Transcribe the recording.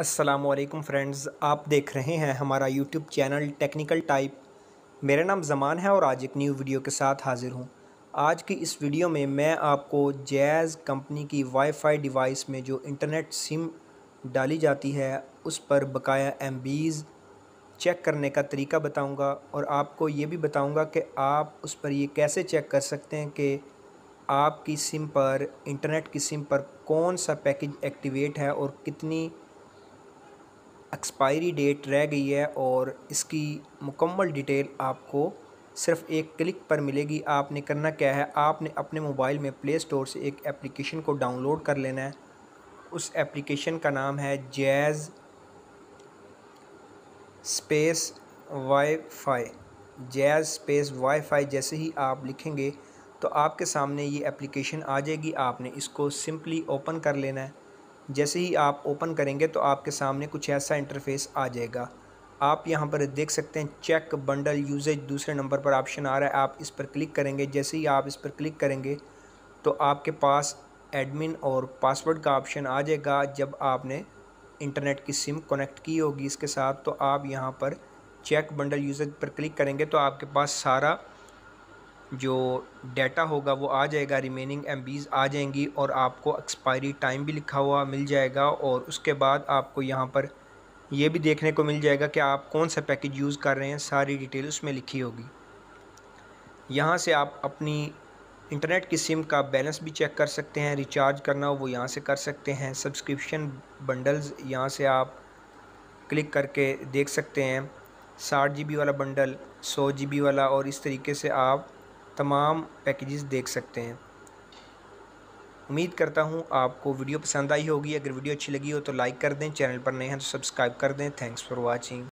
Aslam friends आप देख रहे हैं हमारा यूट्यूब चैनल टेक्निकल टाइप मेरा नाम जमान है और आज एक न्यू वीडियो के साथ हाज़िर हूँ आज की इस वीडियो में मैं आपको जैज़ कंपनी की वाईफाई डिवाइस में जो इंटरनेट सिम डाली जाती है उस पर बकाया एम चेक करने का तरीका बताऊँगा और आपको ये भी बताऊँगा कि आप उस पर ये कैसे चेक कर सकते हैं कि आपकी सिम पर इंटरनेट की सिम पर कौन सा पैकेज एक्टिवेट है और कितनी एक्सपायरी डेट रह गई है और इसकी मुकम्मल डिटेल आपको सिर्फ एक क्लिक पर मिलेगी आपने करना क्या है आपने अपने मोबाइल में प्ले स्टोर से एक एप्लीकेशन को डाउनलोड कर लेना है उस एप्लीकेशन का नाम है Jazz space WiFi Jazz space WiFi जैसे ही आप लिखेंगे तो आपके सामने ये एप्लीकेशन आ जाएगी आपने इसको सिंपली ओपन कर लेना है जैसे ही आप ओपन करेंगे तो आपके सामने कुछ ऐसा इंटरफेस आ जाएगा आप यहाँ पर देख सकते हैं चेक बंडल यूजेज दूसरे नंबर पर ऑप्शन आ रहा है आप इस पर क्लिक करेंगे जैसे ही आप इस पर क्लिक करेंगे तो आपके पास एडमिन और पासवर्ड का ऑप्शन आ जाएगा जब आपने इंटरनेट की सिम कनेक्ट की होगी इसके साथ तो आप यहाँ पर चेक बंडल यूजेज पर क्लिक करेंगे तो आपके पास सारा जो डेटा होगा वो आ जाएगा रिमेनिंग एम आ जाएंगी और आपको एक्सपायरी टाइम भी लिखा हुआ मिल जाएगा और उसके बाद आपको यहाँ पर ये भी देखने को मिल जाएगा कि आप कौन सा पैकेज यूज़ कर रहे हैं सारी डिटेल उसमें लिखी होगी यहाँ से आप अपनी इंटरनेट की सिम का बैलेंस भी चेक कर सकते हैं रिचार्ज करना हो वो यहाँ से कर सकते हैं सब्सक्रिप्शन बंडल्स यहाँ से आप क्लिक करके देख सकते हैं साठ जी वाला बंडल सौ जी वाला और इस तरीके से आप तमाम पैकेजेस देख सकते हैं उम्मीद करता हूँ आपको वीडियो पसंद आई होगी अगर वीडियो अच्छी लगी हो तो लाइक कर दें चैनल पर नए हैं तो सब्सक्राइब कर दें थैंक्स फॉर वाचिंग